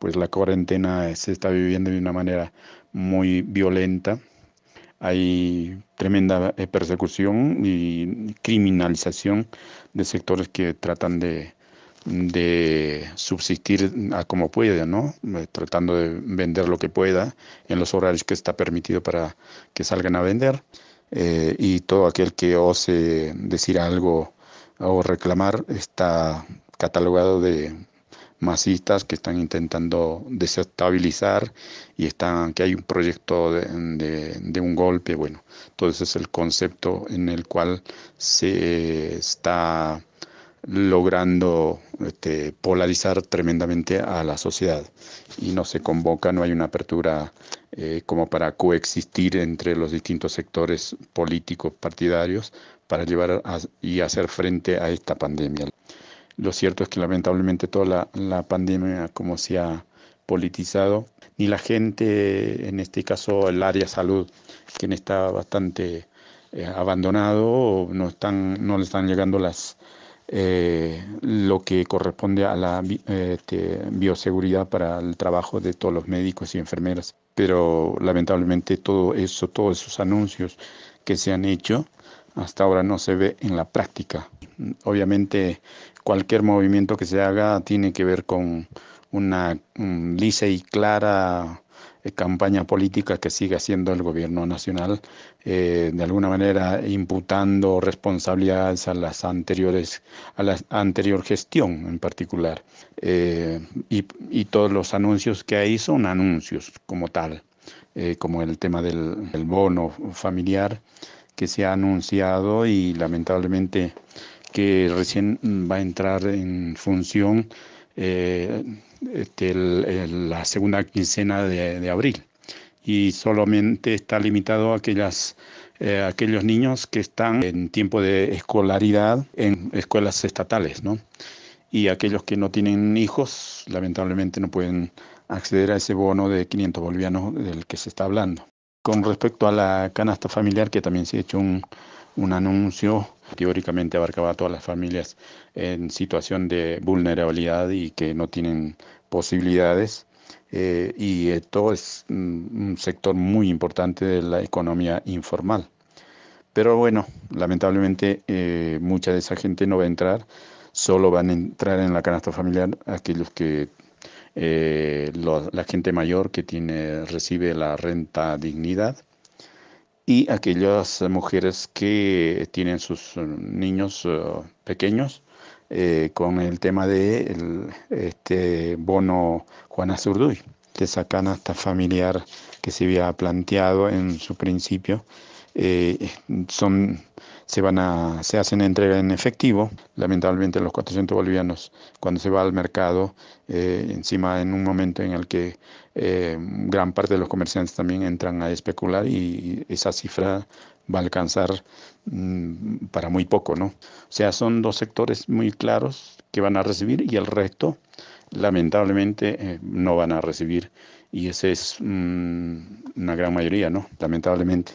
pues la cuarentena se está viviendo de una manera muy violenta. Hay tremenda eh, persecución y criminalización de sectores que tratan de, subsistir a como pueden, ¿no? Eh, tratando de vender lo que pueda en los horarios que está permitido para que salgan a vender. Eh, y todo aquel que ose decir algo o reclamar está catalogado de masistas que están intentando desestabilizar y están, que hay un proyecto de, un golpe. Bueno, entonces es el concepto en el cual se está logrando este, polarizar tremendamente a la sociedad y no se convoca, no hay una apertura eh, como para coexistir entre los distintos sectores políticos partidarios para llevar y hacer frente a esta pandemia. Lo cierto es que lamentablemente toda la, pandemia como se ha politizado, ni la gente, en este caso el área salud, quien está bastante eh, abandonado, no, están, no le están llegando las, eh, lo que corresponde a la este, bioseguridad para el trabajo de todos los médicos y enfermeras. Pero lamentablemente todo eso, todos esos anuncios que se han hecho hasta ahora no se ve en la práctica. Obviamente cualquier movimiento que se haga tiene que ver con una mm, lisa y clara eh, campaña política que sigue haciendo el gobierno nacional, eh, de alguna manera imputando responsabilidades a las anteriores, a la anterior gestión en particular. Eh, y, todos los anuncios que hay son anuncios como tal. como el tema del bono familiar, que se ha anunciado y lamentablemente que recién mm, va a entrar en función eh, este, la segunda quincena de, abril y solamente está limitado a aquellas eh, aquellos niños que están en tiempo de escolaridad en escuelas estatales, Y aquellos que no tienen hijos, lamentablemente no pueden acceder a ese bono de 500 bolivianos del que se está hablando. Con respecto a la canasta familiar, que también se ha hecho un, anuncio, teóricamente abarcaba a todas las familias en situación de vulnerabilidad y que no tienen posibilidades. Eh, y esto es un sector muy importante de la economía informal. Pero bueno, lamentablemente eh, mucha de esa gente no va a entrar, solo van a entrar en la canasta familiar aquellos que eh, la gente mayor que tiene, recibe la renta dignidad y aquellas mujeres que tienen sus eh, niños eh, pequeños con el tema de el, este bono Juana Zurduy, de esa canasta familiar que se había planteado en su principio. son se, van a, se hacen entrega en efectivo, lamentablemente los 400 bolivianos, cuando se va al mercado, eh, encima en un momento en el que eh, gran parte de los comerciantes también entran a especular y esa cifra va a alcanzar mm, para muy poco, ¿no? O sea, son dos sectores muy claros que van a recibir y el resto, lamentablemente, eh, no van a recibir y esa es mm, una gran mayoría, ¿no? Lamentablemente.